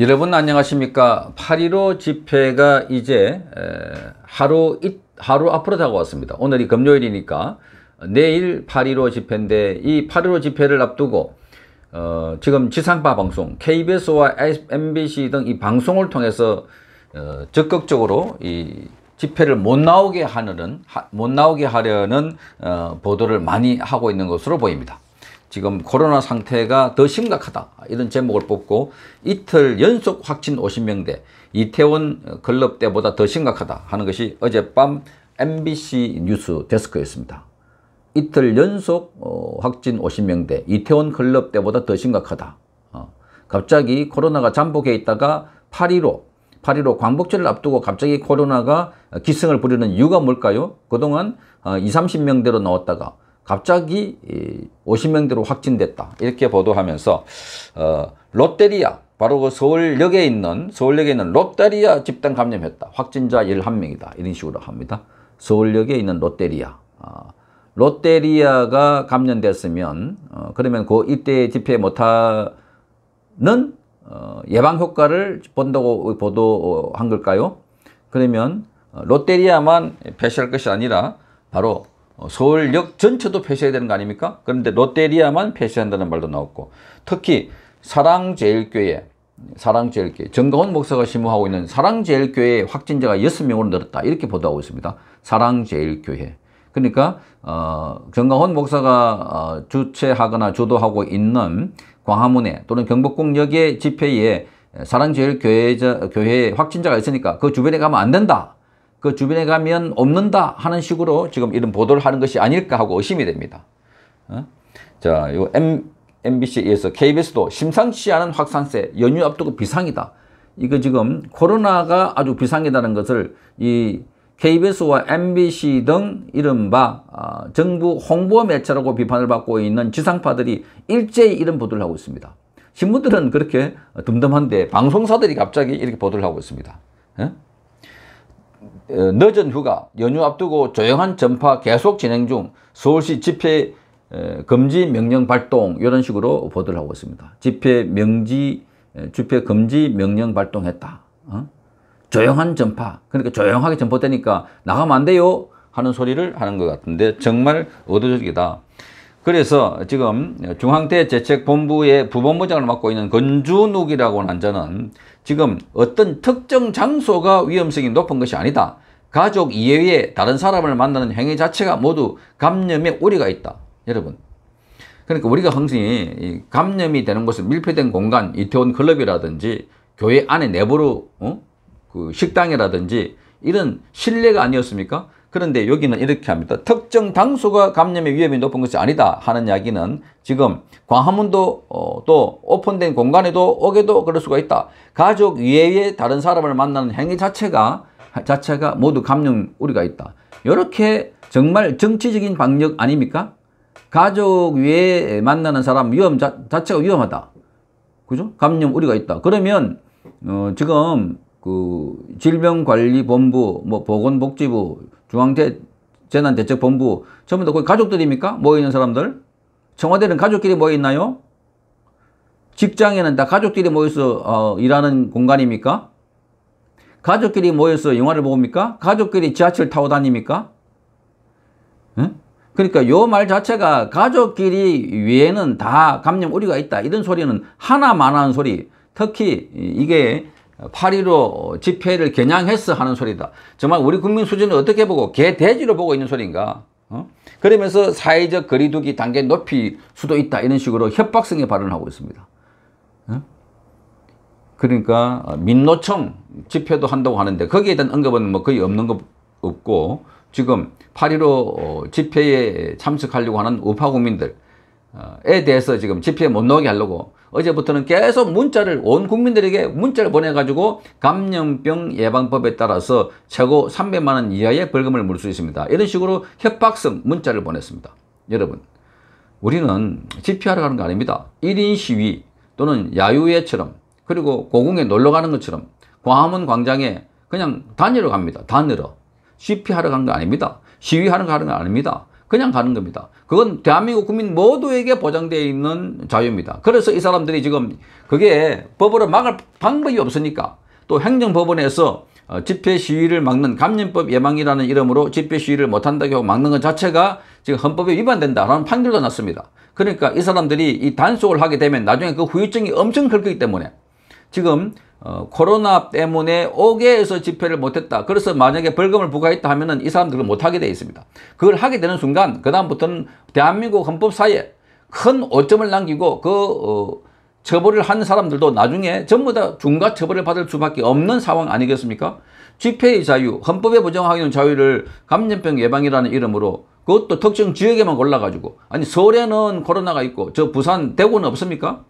여러분 안녕하십니까 8.15 집회가 이제 하루 하루 앞으로 다가왔습니다 오늘이 금요일이니까 내일 8.15 집회인데 이 8.15 집회를 앞두고 어, 지금 지상파 방송 KBS와 MBC 등 이 방송을 통해서 어, 적극적으로 이 집회를 못 나오게 하려는 못 나오게 하려는 어, 보도를 많이 하고 있는 것으로 보입니다. 지금 코로나 상태가 더 심각하다 이런 제목을 뽑고 이틀 연속 확진 50명대 이태원 걸럽 때보다 더 심각하다 하는 것이 어젯밤 MBC 뉴스 데스크였습니다. 이틀 연속 어, 확진 50명대 이태원 걸럽 때보다 더 심각하다. 어, 갑자기 코로나가 잠복해 있다가 8.15 8.15 광복절을 앞두고 갑자기 코로나가 기승을 부리는 이유가 뭘까요? 그동안 20, 어, 30명대로 나왔다가 갑자기 50명대로 확진됐다 이렇게 보도하면서 어, 롯데리아 바로 그 서울역에 있는 서울역에 있는 롯데리아 집단 감염했다 확진자 11명이다 이런 식으로 합니다 서울역에 있는 롯데리아 어, 롯데리아가 감염됐으면 어, 그러면 그 이때 집회 못하는 어, 예방 효과를 본다고 보도한 걸까요? 그러면 어, 롯데리아만 폐쇄할 것이 아니라 바로 어, 서울역 전체도 폐쇄해야 되는 거 아닙니까? 그런데 롯데리아만 폐쇄한다는 말도 나왔고 특히 사랑제일교회 사랑제일교회 정가원 목사가 심호하고 있는 사랑제일교회 확진자가 6명으로 늘었다 이렇게 보도하고 있습니다. 사랑제일교회 그러니까 어, 정강원 목사가 어, 주최하거나 주도하고 있는 광화문에 또는 경복궁역의 집회에 사랑제일 교회 확진자가 있으니까 그 주변에 가면 안 된다. 그 주변에 가면 없는다 하는 식으로 지금 이런 보도를 하는 것이 아닐까 하고 의심이 됩니다. 어? 자, 요 M, MBC에 서 KBS도 심상치 않은 확산세, 연휴 앞두고 비상이다. 이거 지금 코로나가 아주 비상이라는 것을 이 KBS와 MBC 등 이른바 아, 정부 홍보 매체라고 비판을 받고 있는 지상파들이 일제히 이런 보도를 하고 있습니다. 신문들은 그렇게 듬덤한데 방송사들이 갑자기 이렇게 보도를 하고 있습니다. 예? 어, 늦은 휴가, 연휴 앞두고 조용한 전파 계속 진행 중 서울시 집회 어, 금지 명령 발동 이런 식으로 보도를 하고 있습니다. 집회 명지, 어, 집회 금지 명령 발동했다. 어? 조용한 전파, 그러니까 조용하게 전파되니까 나가면 안 돼요 하는 소리를 하는 것 같은데 정말 어도적이다. 그래서 지금 중앙대 재책본부의 부본부장을 맡고 있는 건주욱이라고 하는 자는 지금 어떤 특정 장소가 위험성이 높은 것이 아니다. 가족 이외에 다른 사람을 만나는 행위 자체가 모두 감염에 우려가 있다. 여러분. 그러니까 우리가 항상 감염이 되는 곳은 밀폐된 공간, 이태원 클럽이라든지 교회 안에 내부로 어? 그 식당이라든지 이런 실내가 아니었습니까? 그런데 여기는 이렇게 합니다. 특정 당수가 감염의 위험이 높은 것이 아니다 하는 이야기는 지금 광화문도 어, 또 오픈된 공간에도 오게도 그럴 수가 있다. 가족 외에 다른 사람을 만나는 행위 자체가 자체가 모두 감염 우리가 있다. 이렇게 정말 정치적인 방역 아닙니까? 가족 외에 만나는 사람 위험 자, 자체가 위험하다. 그죠? 감염 우리가 있다. 그러면 어, 지금 그 질병관리본부, 뭐 보건복지부 중앙재 재난대책본부 전부 다 거기 가족들입니까? 모여있는 뭐 사람들? 청와대는 가족끼리 모여있나요? 뭐 직장에는 다 가족끼리 모여서 어, 일하는 공간입니까? 가족끼리 모여서 영화를 봅니까? 가족끼리 지하철 타고 다닙니까? 응? 그러니까 요 말 자체가 가족끼리 위에는 다 감염 우려가 있다. 이런 소리는 하나만 하는 소리. 특히 이게 파리로 집회를 겨냥했어 하는 소리다. 정말 우리 국민 수준을 어떻게 보고 개돼지로 보고 있는 소리인가? 어? 그러면서 사회적 거리두기 단계 높일 수도 있다 이런 식으로 협박성의 발언을 하고 있습니다. 어? 그러니까 민노총 집회도 한다고 하는데 거기에 대한 언급은 뭐 거의 없는 것 없고 지금 파리로 어, 집회에 참석하려고 하는 우파 국민들에 대해서 지금 집회에 못 나오게 하려고 어제부터는 계속 문자를 온 국민들에게 문자를 보내가지고 감염병 예방법에 따라서 최고 300만 원 이하의 벌금을 물 수 있습니다. 이런 식으로 협박성 문자를 보냈습니다. 여러분 우리는 집회하러 가는 거 아닙니다. 1인 시위 또는 야유회처럼 그리고 고궁에 놀러 가는 것처럼 광화문 광장에 그냥 단위로 갑니다. 단위로. 집회하러 가는 거 아닙니다. 시위하러 가는 거 아닙니다. 그냥 가는 겁니다. 그건 대한민국 국민 모두에게 보장되어 있는 자유입니다. 그래서 이 사람들이 지금 그게 법으로 막을 방법이 없으니까 또 행정법원에서 어, 집회 시위를 막는 감염법 예방이라는 이름으로 집회 시위를 못한다고 막는 것 자체가 지금 헌법에 위반된다라는 판결도 났습니다. 그러니까 이 사람들이 이 단속을 하게 되면 나중에 그 후유증이 엄청 클 거기 때문에 지금 어, 코로나 때문에 5개에서 집회를 못했다. 그래서 만약에 벌금을 부과했다 하면은 이 사람들을 못하게 돼 있습니다. 그걸 하게 되는 순간, 그다음부터는 대한민국 헌법 사이에 큰 오점을 남기고 그, 어, 처벌을 한 사람들도 나중에 전부 다 중과 처벌을 받을 수밖에 없는 상황 아니겠습니까? 집회의 자유, 헌법에 보장하는 자유를 감염병 예방이라는 이름으로 그것도 특정 지역에만 골라가지고 아니 서울에는 코로나가 있고 저 부산, 대구는 없습니까?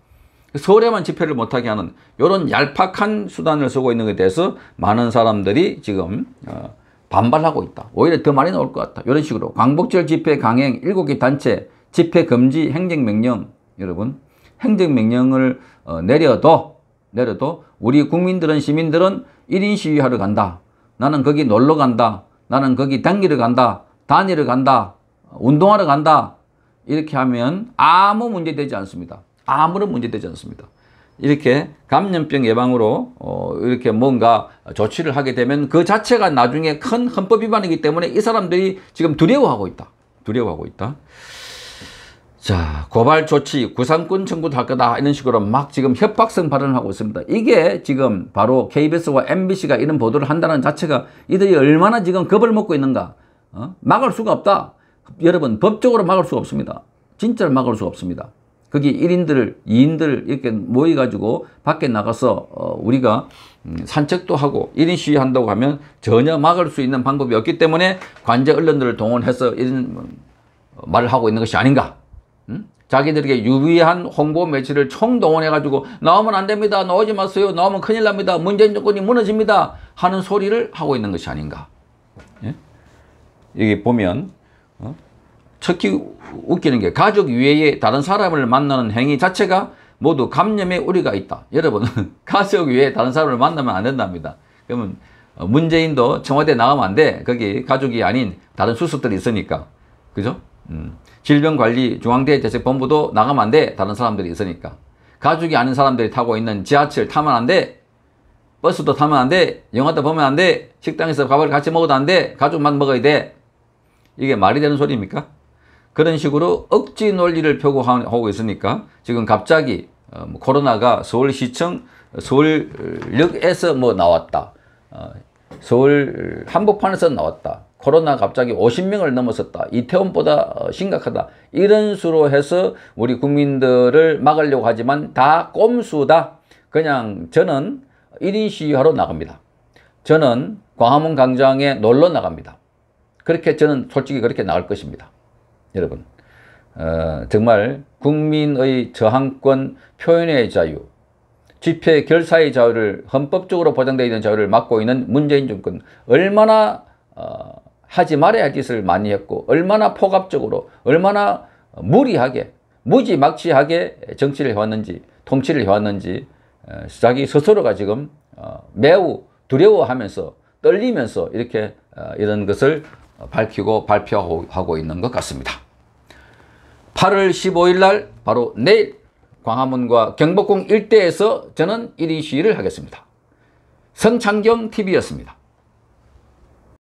서울에만 집회를 못하게 하는 이런 얄팍한 수단을 쓰고 있는 것에 대해서 많은 사람들이 지금 어, 반발하고 있다. 오히려 더 많이 나올 것 같다. 이런 식으로 광복절 집회 강행 7개 단체 집회 금지 행정명령 여러분 행정명령을 어, 내려도 내려도 우리 국민들은 시민들은 1인 시위하러 간다. 나는 거기 놀러 간다. 나는 거기 단기를 간다. 단위를 간다. 운동하러 간다. 이렇게 하면 아무 문제 되지 않습니다. 아무런 문제되지 않습니다. 이렇게 감염병 예방으로 어 이렇게 뭔가 조치를 하게 되면 그 자체가 나중에 큰 헌법 위반이기 때문에 이 사람들이 지금 두려워하고 있다. 두려워하고 있다. 자 고발 조치 구상권 청구도 할 거다 이런 식으로 막 지금 협박성 발언을 하고 있습니다. 이게 지금 바로 KBS와 MBC가 이런 보도를 한다는 자체가 이들이 얼마나 지금 겁을 먹고 있는가 어? 막을 수가 없다. 여러분 법적으로 막을 수가 없습니다. 진짜로 막을 수가 없습니다. 거기 1인들, 2인들 이렇게 모여가지고 밖에 나가서 어, 우리가 음, 산책도 하고 1인 시위한다고 하면 전혀 막을 수 있는 방법이 없기 때문에 관제 언론들을 동원해서 이런 어, 말을 하고 있는 것이 아닌가. 음? 자기들에게 유비한 홍보 매체를 총동원해가지고 나오면 안 됩니다. 나오지 마세요. 나오면 큰일 납니다. 문재인 정권이 무너집니다. 하는 소리를 하고 있는 것이 아닌가. 예? 여기 보면 특히 웃기는 게 가족 외에 다른 사람을 만나는 행위 자체가 모두 감염의 우려가 있다. 여러분 가족 외에 다른 사람을 만나면 안 된답니다. 그러면 어, 문재인도 청와대 나가면 안 돼. 거기 가족이 아닌 다른 수습들이 있으니까. 그죠? 음. 질병관리중앙대대책본부도 나가면 안 돼. 다른 사람들이 있으니까. 가족이 아닌 사람들이 타고 있는 지하철 타면 안 돼. 버스도 타면 안 돼. 영화도 보면 안 돼. 식당에서 밥을 같이 먹어도 안 돼. 가족만 먹어야 돼. 이게 말이 되는 소리입니까? 그런 식으로 억지 논리를 표고하고 있으니까 지금 갑자기 어, 뭐 코로나가 서울시청 서울역에서 뭐 나왔다. 어, 서울 한복판에서 나왔다. 코로나 갑자기 50명을 넘어섰다. 이태원보다 어, 심각하다. 이런 수로 해서 우리 국민들을 막으려고 하지만 다 꼼수다. 그냥 저는 1인 시위하러 나갑니다. 저는 광화문 광장에 놀러 나갑니다. 그렇게 저는 솔직히 그렇게 나갈 것입니다. 여러분 어, 정말 국민의 저항권 표현의 자유 집회 결사의 자유를 헌법적으로 보장되어 있는 자유를 막고 있는 문재인 정권 얼마나 어, 하지 말아야 할 짓을 많이 했고 얼마나 포갑적으로 얼마나 무리하게 무지막지하게 정치를 해왔는지 통치를 해왔는지 어, 자기 스스로가 지금 어, 매우 두려워하면서 떨리면서 이렇게 어, 이런 것을 밝히고 발표하고 있는 것 같습니다. 8월 15일 날 바로 내일 광화문과 경복궁 일대에서 저는 1인 시위를 하겠습니다. 성창경 TV였습니다.